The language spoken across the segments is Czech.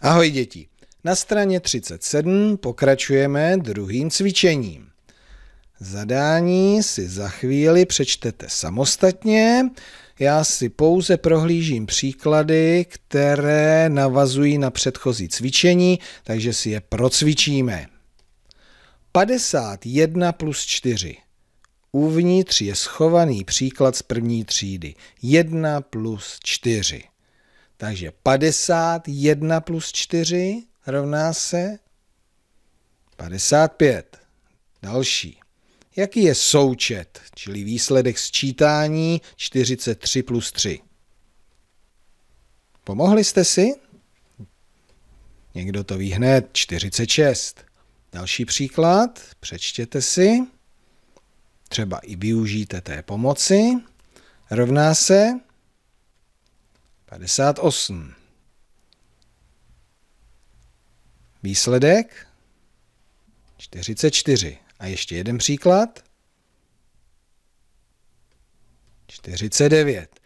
Ahoj děti. Na straně 37 pokračujeme druhým cvičením. Zadání si za chvíli přečtete samostatně. Já si pouze prohlížím příklady, které navazují na předchozí cvičení, takže si je procvičíme. 51 plus 4. Uvnitř je schovaný příklad z první třídy. 1 plus 4. Takže 51 plus 4 rovná se 55. Další. Jaký je součet, čili výsledek sčítání 43 plus 3? Pomohli jste si? Někdo to ví hned, 46. Další příklad, přečtěte si, třeba i využijte té pomoci, rovná se 58. Výsledek 44. A ještě jeden příklad. 49.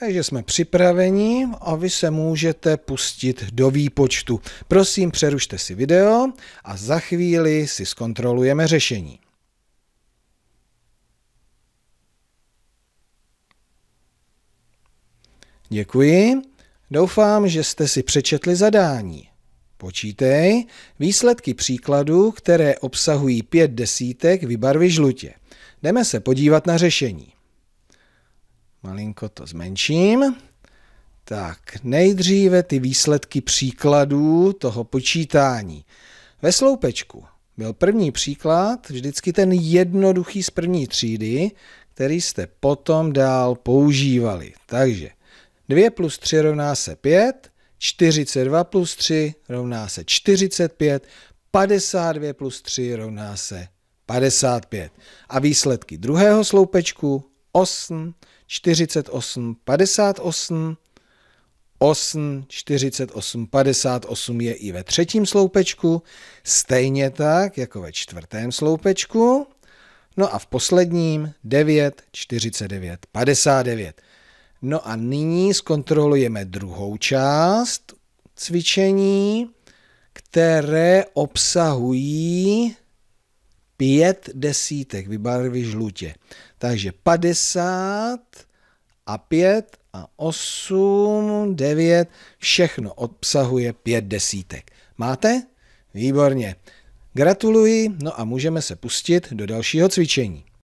Takže jsme připraveni a vy se můžete pustit do výpočtu. Prosím, přerušte si video a za chvíli si zkontrolujeme řešení. Děkuji. Doufám, že jste si přečetli zadání. Počítej výsledky příkladů, které obsahují pět desítek vybarvy žlutě. Jdeme se podívat na řešení. Malinko to zmenším. Tak, nejdříve ty výsledky příkladů toho počítání. Ve sloupečku byl první příklad vždycky ten jednoduchý z první třídy, který jste potom dál používali. Takže 2 plus 3 rovná se 5, 42 plus 3 rovná se 45, 52 plus 3 rovná se 55. A výsledky druhého sloupečku 8, 48, 58, 8, 48, 58 je i ve třetím sloupečku, stejně tak jako ve čtvrtém sloupečku. No a v posledním 9, 49, 59. No a nyní zkontrolujeme druhou část cvičení, které obsahují pět desítek, vybarvy žlutě. Takže 50 a 5 a 8, 9, všechno obsahuje pět desítek. Máte? Výborně. Gratuluji, no a můžeme se pustit do dalšího cvičení.